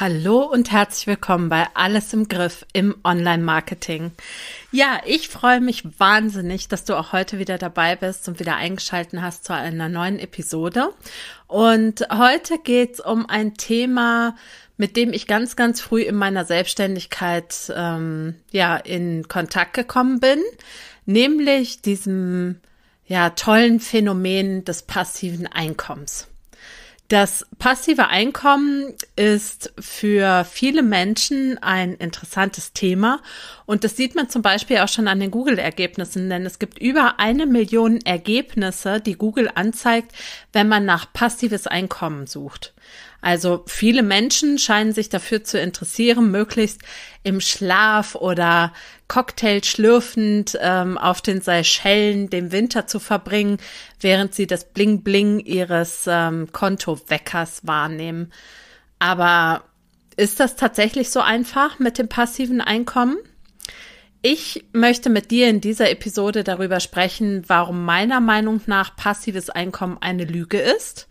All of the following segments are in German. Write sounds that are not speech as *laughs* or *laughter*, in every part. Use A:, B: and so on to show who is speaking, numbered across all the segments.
A: Hallo und herzlich willkommen bei Alles im Griff im Online-Marketing. Ja, ich freue mich wahnsinnig, dass du auch heute wieder dabei bist und wieder eingeschalten hast zu einer neuen Episode. Und heute geht's um ein Thema, mit dem ich ganz, ganz früh in meiner Selbstständigkeit ähm, ja in Kontakt gekommen bin, nämlich diesem ja tollen Phänomen des passiven Einkommens. Das passive Einkommen ist für viele Menschen ein interessantes Thema und das sieht man zum Beispiel auch schon an den Google-Ergebnissen, denn es gibt über eine Million Ergebnisse, die Google anzeigt, wenn man nach passives Einkommen sucht. Also viele Menschen scheinen sich dafür zu interessieren, möglichst im Schlaf oder Cocktail schlürfend ähm, auf den Seychellen den Winter zu verbringen, während sie das Bling-Bling ihres ähm, Kontoweckers wahrnehmen. Aber ist das tatsächlich so einfach mit dem passiven Einkommen? Ich möchte mit dir in dieser Episode darüber sprechen, warum meiner Meinung nach passives Einkommen eine Lüge ist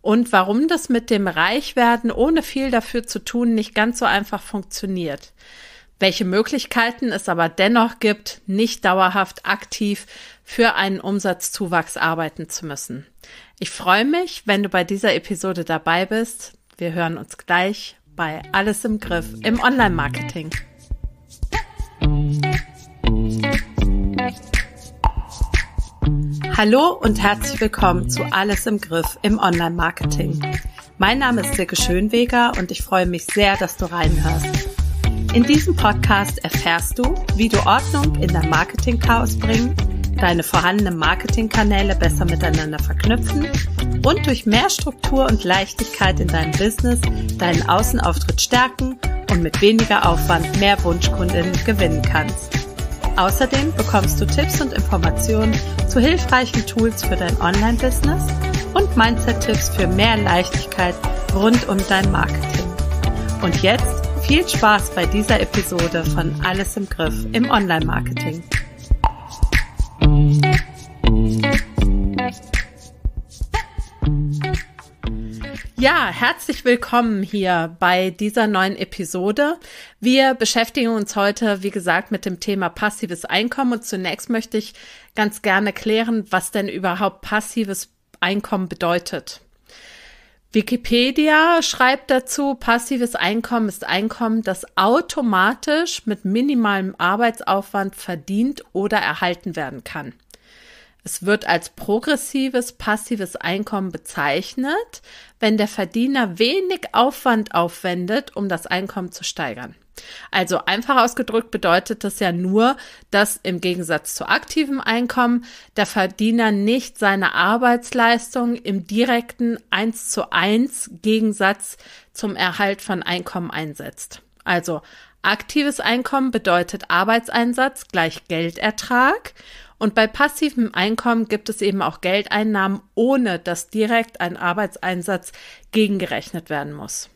A: und warum das mit dem Reichwerden ohne viel dafür zu tun nicht ganz so einfach funktioniert welche Möglichkeiten es aber dennoch gibt, nicht dauerhaft aktiv für einen Umsatzzuwachs arbeiten zu müssen. Ich freue mich, wenn du bei dieser Episode dabei bist. Wir hören uns gleich bei Alles im Griff im Online-Marketing. Hallo und herzlich willkommen zu Alles im Griff im Online-Marketing. Mein Name ist Silke Schönweger und ich freue mich sehr, dass du reinhörst. In diesem Podcast erfährst du, wie du Ordnung in dein Marketing-Chaos bringen, deine vorhandenen Marketingkanäle besser miteinander verknüpfen und durch mehr Struktur und Leichtigkeit in deinem Business deinen Außenauftritt stärken und mit weniger Aufwand mehr Wunschkundinnen gewinnen kannst. Außerdem bekommst du Tipps und Informationen zu hilfreichen Tools für dein Online-Business und Mindset-Tipps für mehr Leichtigkeit rund um dein Marketing. Und jetzt viel Spaß bei dieser Episode von Alles im Griff im Online-Marketing. Ja, herzlich willkommen hier bei dieser neuen Episode. Wir beschäftigen uns heute, wie gesagt, mit dem Thema passives Einkommen. Und zunächst möchte ich ganz gerne klären, was denn überhaupt passives Einkommen bedeutet. Wikipedia schreibt dazu, passives Einkommen ist Einkommen, das automatisch mit minimalem Arbeitsaufwand verdient oder erhalten werden kann. Es wird als progressives, passives Einkommen bezeichnet, wenn der Verdiener wenig Aufwand aufwendet, um das Einkommen zu steigern. Also einfach ausgedrückt bedeutet das ja nur, dass im Gegensatz zu aktivem Einkommen der Verdiener nicht seine Arbeitsleistung im direkten 1 zu 1 Gegensatz zum Erhalt von Einkommen einsetzt. Also aktives Einkommen bedeutet Arbeitseinsatz gleich Geldertrag und bei passivem Einkommen gibt es eben auch Geldeinnahmen, ohne dass direkt ein Arbeitseinsatz gegengerechnet werden muss.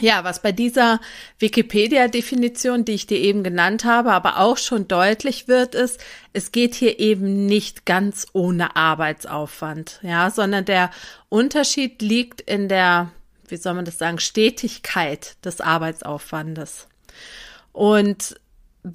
A: Ja, was bei dieser Wikipedia-Definition, die ich dir eben genannt habe, aber auch schon deutlich wird, ist, es geht hier eben nicht ganz ohne Arbeitsaufwand, ja, sondern der Unterschied liegt in der, wie soll man das sagen, Stetigkeit des Arbeitsaufwandes. Und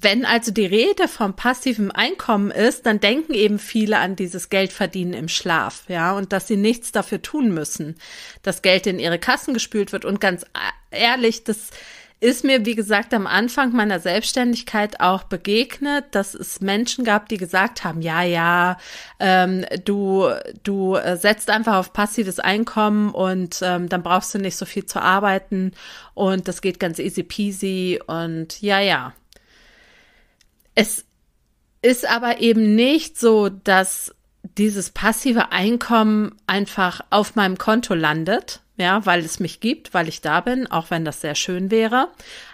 A: wenn also die Rede vom passiven Einkommen ist, dann denken eben viele an dieses Geldverdienen im Schlaf, ja, und dass sie nichts dafür tun müssen, dass Geld in ihre Kassen gespült wird. Und ganz ehrlich, das ist mir, wie gesagt, am Anfang meiner Selbstständigkeit auch begegnet, dass es Menschen gab, die gesagt haben, ja, ja, ähm, du, du äh, setzt einfach auf passives Einkommen und ähm, dann brauchst du nicht so viel zu arbeiten und das geht ganz easy peasy und ja, ja. Es ist aber eben nicht so, dass dieses passive Einkommen einfach auf meinem Konto landet, ja, weil es mich gibt, weil ich da bin, auch wenn das sehr schön wäre.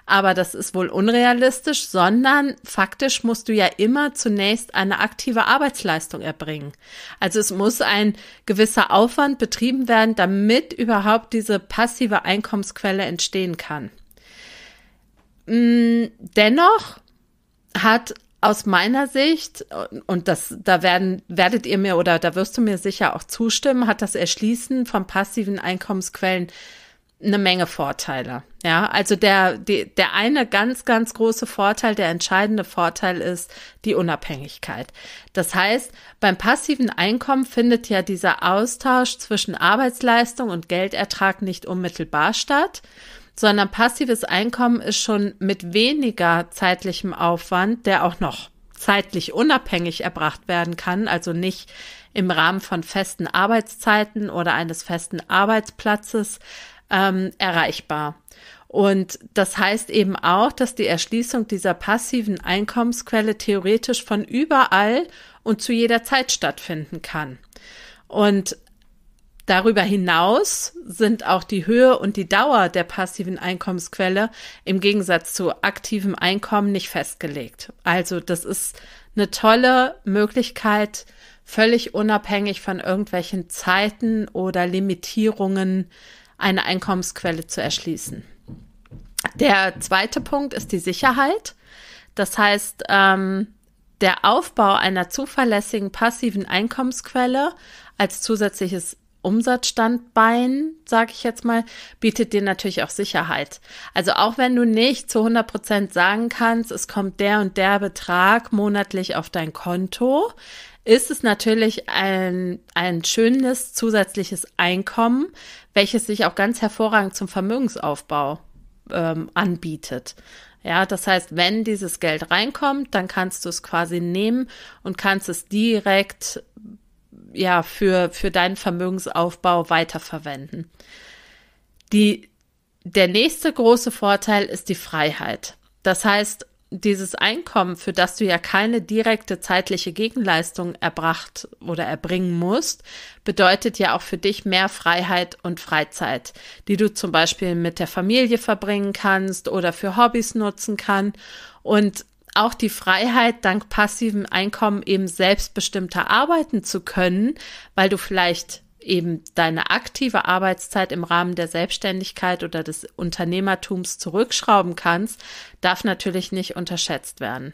A: Aber das ist wohl unrealistisch, sondern faktisch musst du ja immer zunächst eine aktive Arbeitsleistung erbringen. Also es muss ein gewisser Aufwand betrieben werden, damit überhaupt diese passive Einkommensquelle entstehen kann. Hm, dennoch hat aus meiner Sicht, und das, da werden, werdet ihr mir oder da wirst du mir sicher auch zustimmen, hat das Erschließen von passiven Einkommensquellen eine Menge Vorteile. Ja, also der, die, der eine ganz, ganz große Vorteil, der entscheidende Vorteil ist die Unabhängigkeit. Das heißt, beim passiven Einkommen findet ja dieser Austausch zwischen Arbeitsleistung und Geldertrag nicht unmittelbar statt, sondern passives Einkommen ist schon mit weniger zeitlichem Aufwand, der auch noch zeitlich unabhängig erbracht werden kann, also nicht im Rahmen von festen Arbeitszeiten oder eines festen Arbeitsplatzes ähm, erreichbar. Und das heißt eben auch, dass die Erschließung dieser passiven Einkommensquelle theoretisch von überall und zu jeder Zeit stattfinden kann. Und Darüber hinaus sind auch die Höhe und die Dauer der passiven Einkommensquelle im Gegensatz zu aktivem Einkommen nicht festgelegt. Also das ist eine tolle Möglichkeit, völlig unabhängig von irgendwelchen Zeiten oder Limitierungen eine Einkommensquelle zu erschließen. Der zweite Punkt ist die Sicherheit. Das heißt, ähm, der Aufbau einer zuverlässigen passiven Einkommensquelle als zusätzliches Umsatzstandbein, sage ich jetzt mal, bietet dir natürlich auch Sicherheit. Also auch wenn du nicht zu 100 Prozent sagen kannst, es kommt der und der Betrag monatlich auf dein Konto, ist es natürlich ein, ein schönes zusätzliches Einkommen, welches sich auch ganz hervorragend zum Vermögensaufbau ähm, anbietet. Ja, das heißt, wenn dieses Geld reinkommt, dann kannst du es quasi nehmen und kannst es direkt ja, für, für deinen Vermögensaufbau weiterverwenden. Die, der nächste große Vorteil ist die Freiheit. Das heißt, dieses Einkommen, für das du ja keine direkte zeitliche Gegenleistung erbracht oder erbringen musst, bedeutet ja auch für dich mehr Freiheit und Freizeit, die du zum Beispiel mit der Familie verbringen kannst oder für Hobbys nutzen kann. Und auch die Freiheit, dank passivem Einkommen eben selbstbestimmter arbeiten zu können, weil du vielleicht eben deine aktive Arbeitszeit im Rahmen der Selbstständigkeit oder des Unternehmertums zurückschrauben kannst, darf natürlich nicht unterschätzt werden.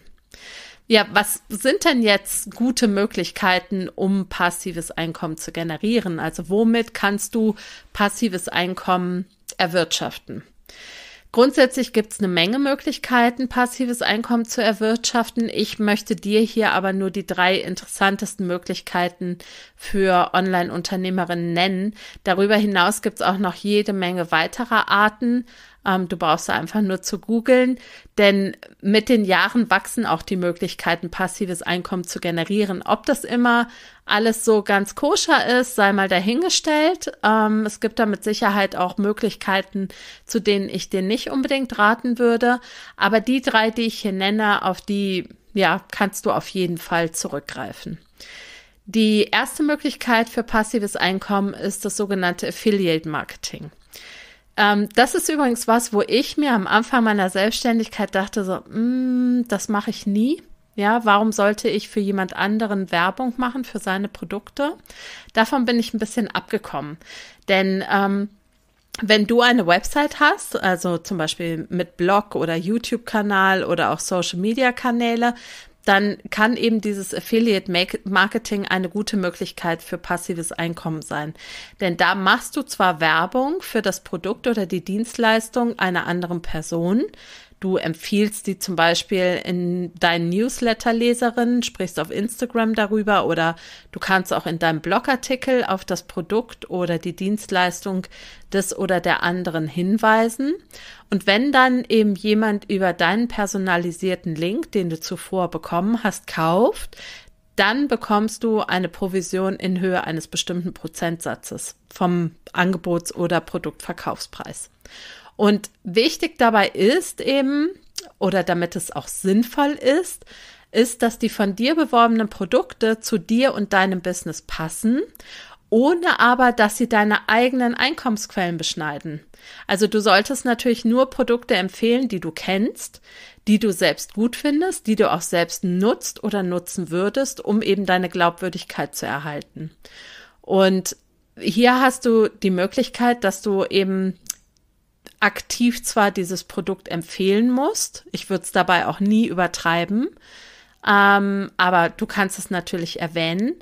A: Ja, was sind denn jetzt gute Möglichkeiten, um passives Einkommen zu generieren? Also womit kannst du passives Einkommen erwirtschaften? Grundsätzlich gibt es eine Menge Möglichkeiten, passives Einkommen zu erwirtschaften. Ich möchte dir hier aber nur die drei interessantesten Möglichkeiten für Online-Unternehmerinnen nennen. Darüber hinaus gibt es auch noch jede Menge weiterer Arten. Ähm, du brauchst einfach nur zu googeln, denn mit den Jahren wachsen auch die Möglichkeiten, passives Einkommen zu generieren. Ob das immer alles so ganz koscher ist, sei mal dahingestellt. Ähm, es gibt da mit Sicherheit auch Möglichkeiten, zu denen ich dir nicht unbedingt raten würde. Aber die drei, die ich hier nenne, auf die ja, kannst du auf jeden Fall zurückgreifen. Die erste Möglichkeit für passives Einkommen ist das sogenannte Affiliate Marketing. Ähm, das ist übrigens was, wo ich mir am Anfang meiner Selbstständigkeit dachte, so, mm, das mache ich nie. Ja, warum sollte ich für jemand anderen Werbung machen für seine Produkte? Davon bin ich ein bisschen abgekommen. Denn ähm, wenn du eine Website hast, also zum Beispiel mit Blog oder YouTube-Kanal oder auch Social-Media-Kanäle, dann kann eben dieses Affiliate Marketing eine gute Möglichkeit für passives Einkommen sein. Denn da machst du zwar Werbung für das Produkt oder die Dienstleistung einer anderen Person, Du empfiehlst die zum Beispiel in deinen Newsletter-Leserinnen, sprichst auf Instagram darüber oder du kannst auch in deinem Blogartikel auf das Produkt oder die Dienstleistung des oder der anderen hinweisen. Und wenn dann eben jemand über deinen personalisierten Link, den du zuvor bekommen hast, kauft, dann bekommst du eine Provision in Höhe eines bestimmten Prozentsatzes vom Angebots- oder Produktverkaufspreis. Und wichtig dabei ist eben, oder damit es auch sinnvoll ist, ist, dass die von dir beworbenen Produkte zu dir und deinem Business passen, ohne aber, dass sie deine eigenen Einkommensquellen beschneiden. Also du solltest natürlich nur Produkte empfehlen, die du kennst, die du selbst gut findest, die du auch selbst nutzt oder nutzen würdest, um eben deine Glaubwürdigkeit zu erhalten. Und hier hast du die Möglichkeit, dass du eben aktiv zwar dieses Produkt empfehlen musst, ich würde es dabei auch nie übertreiben, ähm, aber du kannst es natürlich erwähnen.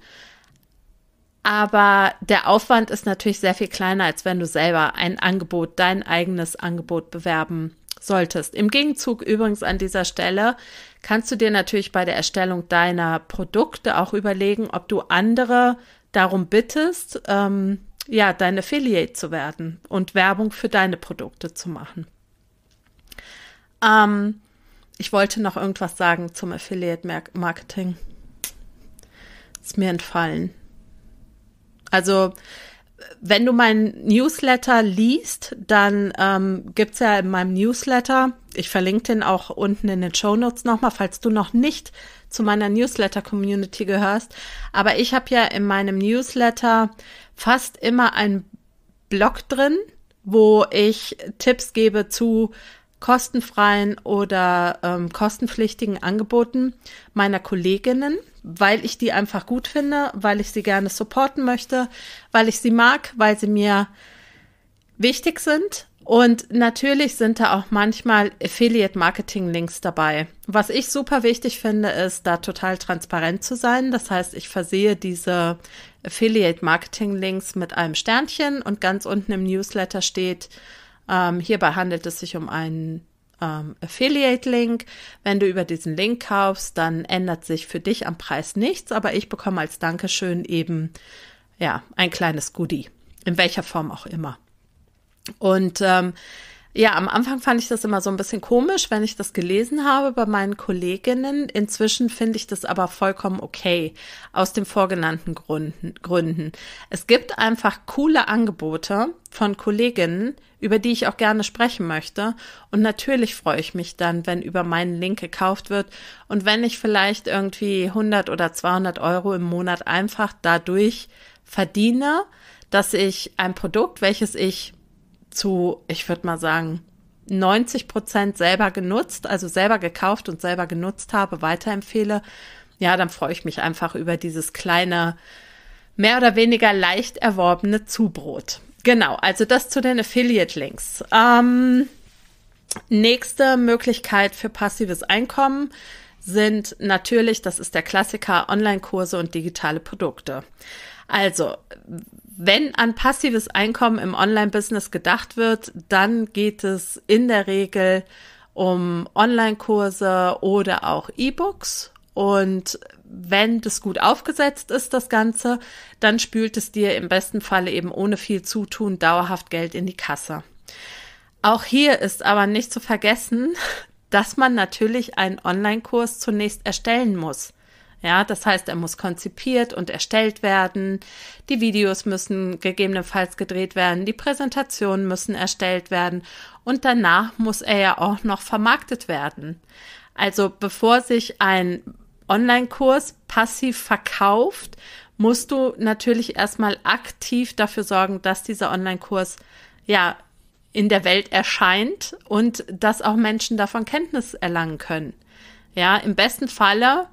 A: Aber der Aufwand ist natürlich sehr viel kleiner, als wenn du selber ein Angebot, dein eigenes Angebot bewerben solltest. Im Gegenzug übrigens an dieser Stelle kannst du dir natürlich bei der Erstellung deiner Produkte auch überlegen, ob du andere darum bittest, ähm, ja, dein Affiliate zu werden und Werbung für deine Produkte zu machen. Ähm, ich wollte noch irgendwas sagen zum Affiliate Marketing. Ist mir entfallen. Also, wenn du mein Newsletter liest, dann ähm, gibt es ja in meinem Newsletter, ich verlinke den auch unten in den Show Notes nochmal, falls du noch nicht zu meiner Newsletter-Community gehörst. Aber ich habe ja in meinem Newsletter fast immer einen Blog drin, wo ich Tipps gebe zu kostenfreien oder ähm, kostenpflichtigen Angeboten meiner Kolleginnen, weil ich die einfach gut finde, weil ich sie gerne supporten möchte, weil ich sie mag, weil sie mir wichtig sind und natürlich sind da auch manchmal Affiliate-Marketing-Links dabei. Was ich super wichtig finde, ist, da total transparent zu sein. Das heißt, ich versehe diese Affiliate-Marketing-Links mit einem Sternchen und ganz unten im Newsletter steht, ähm, hierbei handelt es sich um einen ähm, Affiliate-Link. Wenn du über diesen Link kaufst, dann ändert sich für dich am Preis nichts, aber ich bekomme als Dankeschön eben, ja, ein kleines Goodie. In welcher Form auch immer. Und ähm, ja, am Anfang fand ich das immer so ein bisschen komisch, wenn ich das gelesen habe bei meinen Kolleginnen. Inzwischen finde ich das aber vollkommen okay, aus den vorgenannten Gründen, Es gibt einfach coole Angebote von Kolleginnen, über die ich auch gerne sprechen möchte. Und natürlich freue ich mich dann, wenn über meinen Link gekauft wird und wenn ich vielleicht irgendwie 100 oder 200 Euro im Monat einfach dadurch verdiene, dass ich ein Produkt, welches ich zu, ich würde mal sagen, 90 Prozent selber genutzt, also selber gekauft und selber genutzt habe, weiterempfehle, ja, dann freue ich mich einfach über dieses kleine, mehr oder weniger leicht erworbene Zubrot. Genau, also das zu den Affiliate-Links. Ähm, nächste Möglichkeit für passives Einkommen sind natürlich, das ist der Klassiker, Online-Kurse und digitale Produkte. Also, wenn an passives Einkommen im Online-Business gedacht wird, dann geht es in der Regel um Online-Kurse oder auch E-Books. Und wenn das gut aufgesetzt ist, das Ganze, dann spült es dir im besten Falle eben ohne viel Zutun dauerhaft Geld in die Kasse. Auch hier ist aber nicht zu vergessen, *laughs* dass man natürlich einen Online-Kurs zunächst erstellen muss. Ja, das heißt, er muss konzipiert und erstellt werden, die Videos müssen gegebenenfalls gedreht werden, die Präsentationen müssen erstellt werden und danach muss er ja auch noch vermarktet werden. Also bevor sich ein Online-Kurs passiv verkauft, musst du natürlich erstmal aktiv dafür sorgen, dass dieser Online-Kurs ja in der Welt erscheint und dass auch Menschen davon Kenntnis erlangen können. Ja, im besten Falle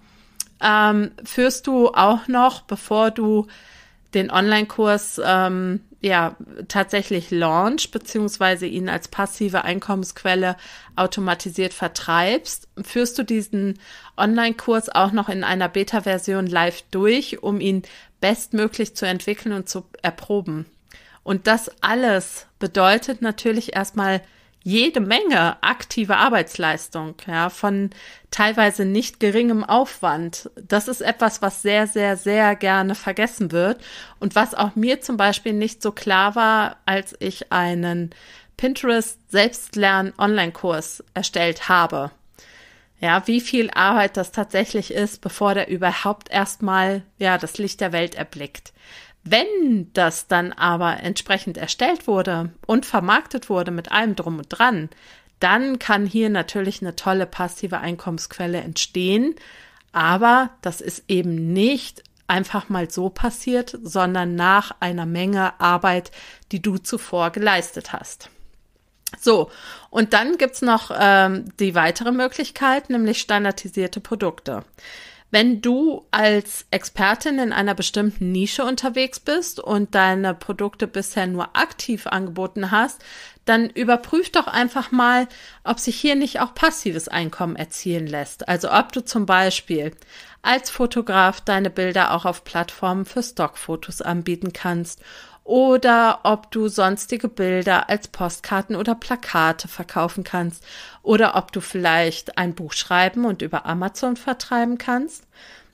A: ähm, führst du auch noch, bevor du den Online-Kurs ähm, ja tatsächlich launch beziehungsweise ihn als passive Einkommensquelle automatisiert vertreibst, führst du diesen Online-Kurs auch noch in einer Beta-Version live durch, um ihn bestmöglich zu entwickeln und zu erproben. Und das alles bedeutet natürlich erstmal jede Menge aktive Arbeitsleistung, ja, von teilweise nicht geringem Aufwand. Das ist etwas, was sehr, sehr, sehr gerne vergessen wird und was auch mir zum Beispiel nicht so klar war, als ich einen Pinterest Selbstlern Online-Kurs erstellt habe. Ja, wie viel Arbeit das tatsächlich ist, bevor der überhaupt erstmal, ja, das Licht der Welt erblickt. Wenn das dann aber entsprechend erstellt wurde und vermarktet wurde mit allem drum und dran, dann kann hier natürlich eine tolle passive Einkommensquelle entstehen. Aber das ist eben nicht einfach mal so passiert, sondern nach einer Menge Arbeit, die du zuvor geleistet hast. So, und dann gibt's noch ähm, die weitere Möglichkeit, nämlich standardisierte Produkte. Wenn du als Expertin in einer bestimmten Nische unterwegs bist und deine Produkte bisher nur aktiv angeboten hast, dann überprüf doch einfach mal, ob sich hier nicht auch passives Einkommen erzielen lässt. Also ob du zum Beispiel als Fotograf deine Bilder auch auf Plattformen für Stockfotos anbieten kannst oder ob du sonstige Bilder als Postkarten oder Plakate verkaufen kannst oder ob du vielleicht ein Buch schreiben und über Amazon vertreiben kannst.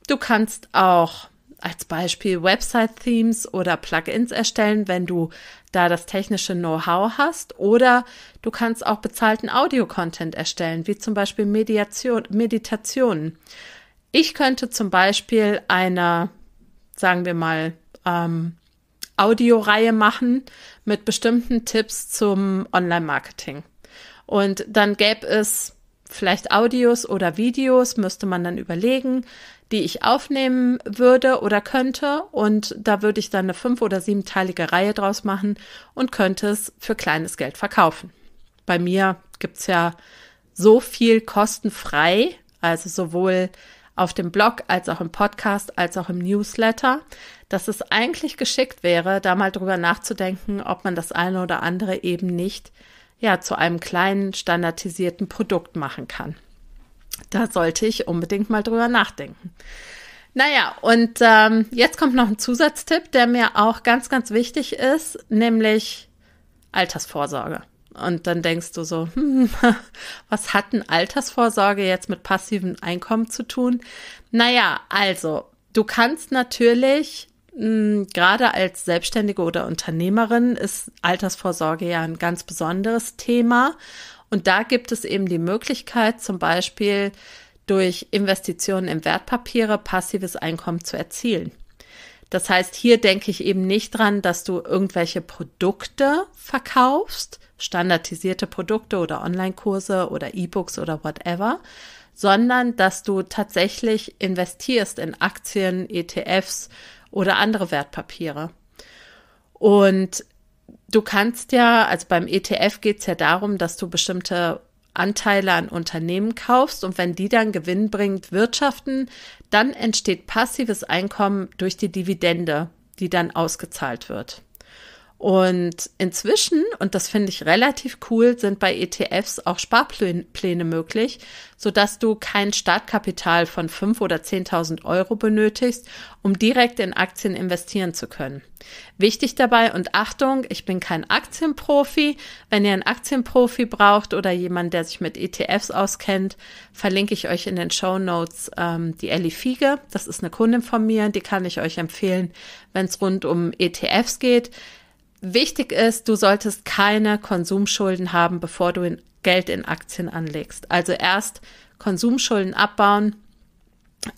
A: Du kannst auch als Beispiel Website-Themes oder Plugins erstellen, wenn du da das technische Know-how hast. Oder du kannst auch bezahlten Audio-Content erstellen, wie zum Beispiel Mediation, Meditationen. Ich könnte zum Beispiel einer, sagen wir mal, ähm, Audioreihe machen mit bestimmten Tipps zum Online-Marketing. Und dann gäbe es vielleicht Audios oder Videos, müsste man dann überlegen, die ich aufnehmen würde oder könnte. Und da würde ich dann eine fünf- oder siebenteilige Reihe draus machen und könnte es für kleines Geld verkaufen. Bei mir gibt's ja so viel kostenfrei, also sowohl auf dem Blog als auch im Podcast als auch im Newsletter dass es eigentlich geschickt wäre, da mal drüber nachzudenken, ob man das eine oder andere eben nicht ja zu einem kleinen standardisierten Produkt machen kann. Da sollte ich unbedingt mal drüber nachdenken. Naja, und ähm, jetzt kommt noch ein Zusatztipp, der mir auch ganz, ganz wichtig ist, nämlich Altersvorsorge. Und dann denkst du so, hm, *laughs* was hat denn Altersvorsorge jetzt mit passivem Einkommen zu tun? Naja, also, du kannst natürlich Mm, gerade als Selbstständige oder Unternehmerin ist Altersvorsorge ja ein ganz besonderes Thema. Und da gibt es eben die Möglichkeit, zum Beispiel durch Investitionen in Wertpapiere passives Einkommen zu erzielen. Das heißt, hier denke ich eben nicht dran, dass du irgendwelche Produkte verkaufst, standardisierte Produkte oder Online-Kurse oder E-Books oder whatever, sondern dass du tatsächlich investierst in Aktien, ETFs, oder andere Wertpapiere. Und du kannst ja, also beim ETF geht es ja darum, dass du bestimmte Anteile an Unternehmen kaufst und wenn die dann gewinnbringend wirtschaften, dann entsteht passives Einkommen durch die Dividende, die dann ausgezahlt wird. Und inzwischen, und das finde ich relativ cool, sind bei ETFs auch Sparpläne möglich, sodass du kein Startkapital von 5.000 oder 10.000 Euro benötigst, um direkt in Aktien investieren zu können. Wichtig dabei und Achtung, ich bin kein Aktienprofi. Wenn ihr einen Aktienprofi braucht oder jemand, der sich mit ETFs auskennt, verlinke ich euch in den Show Notes ähm, die Ellie Fiege. Das ist eine Kundin von mir, die kann ich euch empfehlen, wenn es rund um ETFs geht. Wichtig ist, du solltest keine Konsumschulden haben, bevor du in Geld in Aktien anlegst. Also erst Konsumschulden abbauen,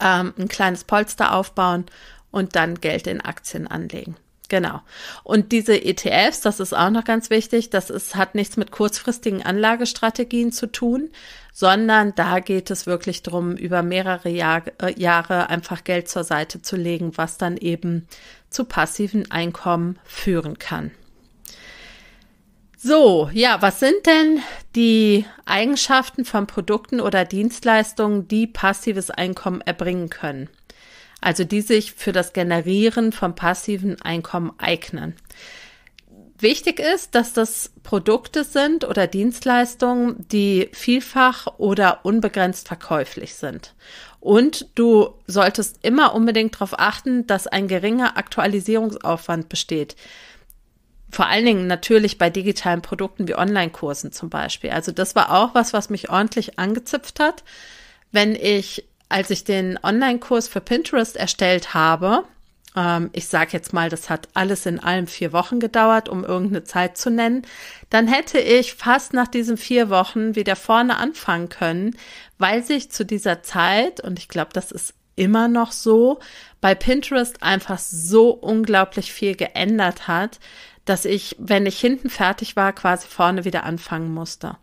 A: ähm, ein kleines Polster aufbauen und dann Geld in Aktien anlegen. Genau. Und diese ETFs, das ist auch noch ganz wichtig, das ist, hat nichts mit kurzfristigen Anlagestrategien zu tun, sondern da geht es wirklich darum, über mehrere Jahr, äh, Jahre einfach Geld zur Seite zu legen, was dann eben zu passiven Einkommen führen kann. So, ja, was sind denn die Eigenschaften von Produkten oder Dienstleistungen, die passives Einkommen erbringen können? Also die sich für das Generieren von passiven Einkommen eignen. Wichtig ist, dass das Produkte sind oder Dienstleistungen, die vielfach oder unbegrenzt verkäuflich sind und du solltest immer unbedingt darauf achten, dass ein geringer Aktualisierungsaufwand besteht. Vor allen Dingen natürlich bei digitalen Produkten wie Online-Kursen zum Beispiel. Also das war auch was, was mich ordentlich angezipft hat. Wenn ich, als ich den Online-Kurs für Pinterest erstellt habe, ähm, ich sage jetzt mal, das hat alles in allem vier Wochen gedauert, um irgendeine Zeit zu nennen, dann hätte ich fast nach diesen vier Wochen wieder vorne anfangen können, weil sich zu dieser Zeit, und ich glaube, das ist immer noch so, bei Pinterest einfach so unglaublich viel geändert hat, dass ich, wenn ich hinten fertig war, quasi vorne wieder anfangen musste.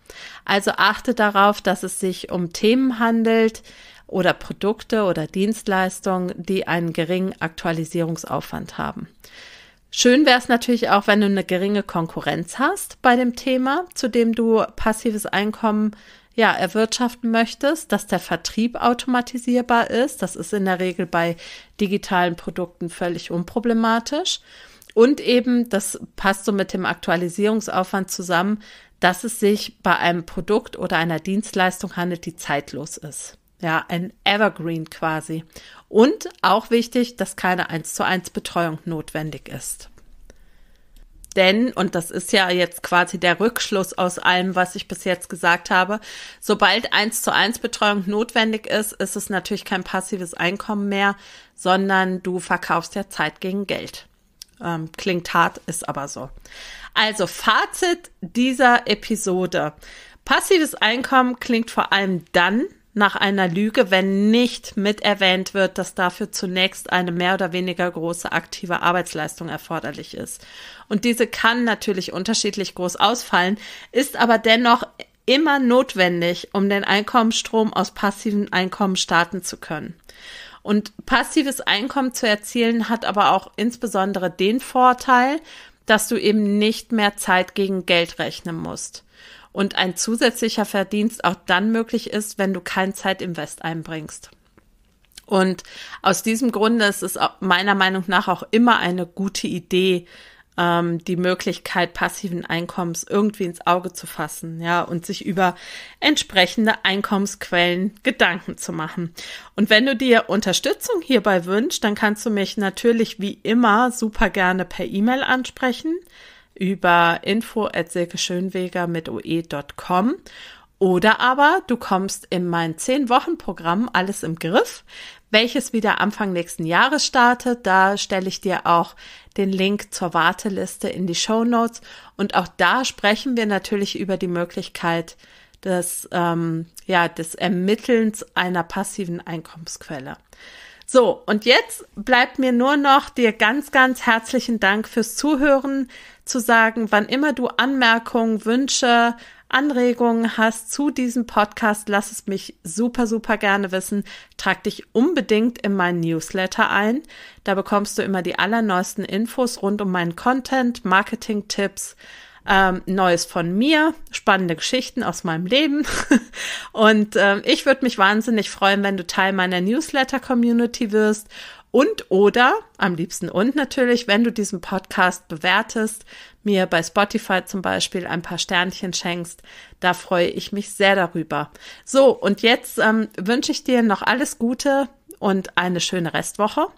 A: Also achte darauf, dass es sich um Themen handelt, oder Produkte oder Dienstleistungen, die einen geringen Aktualisierungsaufwand haben. Schön wäre es natürlich auch, wenn du eine geringe Konkurrenz hast bei dem Thema, zu dem du passives Einkommen ja, erwirtschaften möchtest, dass der Vertrieb automatisierbar ist. Das ist in der Regel bei digitalen Produkten völlig unproblematisch. Und eben, das passt so mit dem Aktualisierungsaufwand zusammen, dass es sich bei einem Produkt oder einer Dienstleistung handelt, die zeitlos ist. Ja, ein Evergreen quasi. Und auch wichtig, dass keine 1 zu 1 Betreuung notwendig ist. Denn, und das ist ja jetzt quasi der Rückschluss aus allem, was ich bis jetzt gesagt habe, sobald 1 zu 1 Betreuung notwendig ist, ist es natürlich kein passives Einkommen mehr, sondern du verkaufst ja Zeit gegen Geld. Ähm, klingt hart, ist aber so. Also Fazit dieser Episode. Passives Einkommen klingt vor allem dann nach einer Lüge, wenn nicht mit erwähnt wird, dass dafür zunächst eine mehr oder weniger große aktive Arbeitsleistung erforderlich ist. Und diese kann natürlich unterschiedlich groß ausfallen, ist aber dennoch immer notwendig, um den Einkommensstrom aus passiven Einkommen starten zu können. Und passives Einkommen zu erzielen hat aber auch insbesondere den Vorteil, dass du eben nicht mehr Zeit gegen Geld rechnen musst und ein zusätzlicher Verdienst auch dann möglich ist, wenn du kein Zeitinvest einbringst. Und aus diesem Grunde ist es meiner Meinung nach auch immer eine gute Idee, ähm, die Möglichkeit passiven Einkommens irgendwie ins Auge zu fassen, ja, und sich über entsprechende Einkommensquellen Gedanken zu machen. Und wenn du dir Unterstützung hierbei wünschst, dann kannst du mich natürlich wie immer super gerne per E-Mail ansprechen über info at silkeschönweger mit oe.com oder aber du kommst in mein 10-Wochen-Programm Alles im Griff, welches wieder Anfang nächsten Jahres startet. Da stelle ich dir auch den Link zur Warteliste in die Show Notes. Und auch da sprechen wir natürlich über die Möglichkeit des, ähm, ja, des Ermittelns einer passiven Einkommensquelle. So, und jetzt bleibt mir nur noch dir ganz, ganz herzlichen Dank fürs Zuhören zu sagen, wann immer du Anmerkungen, Wünsche, Anregungen hast zu diesem Podcast, lass es mich super, super gerne wissen. Trag dich unbedingt in meinen Newsletter ein. Da bekommst du immer die allerneuesten Infos rund um meinen Content, Marketing-Tipps, ähm, Neues von mir, spannende Geschichten aus meinem Leben. *laughs* Und ähm, ich würde mich wahnsinnig freuen, wenn du Teil meiner Newsletter-Community wirst und oder, am liebsten und natürlich, wenn du diesen Podcast bewertest, mir bei Spotify zum Beispiel ein paar Sternchen schenkst, da freue ich mich sehr darüber. So, und jetzt ähm, wünsche ich dir noch alles Gute und eine schöne Restwoche.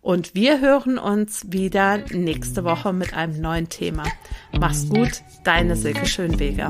A: Und wir hören uns wieder nächste Woche mit einem neuen Thema. Mach's gut, deine Silke Schönweger.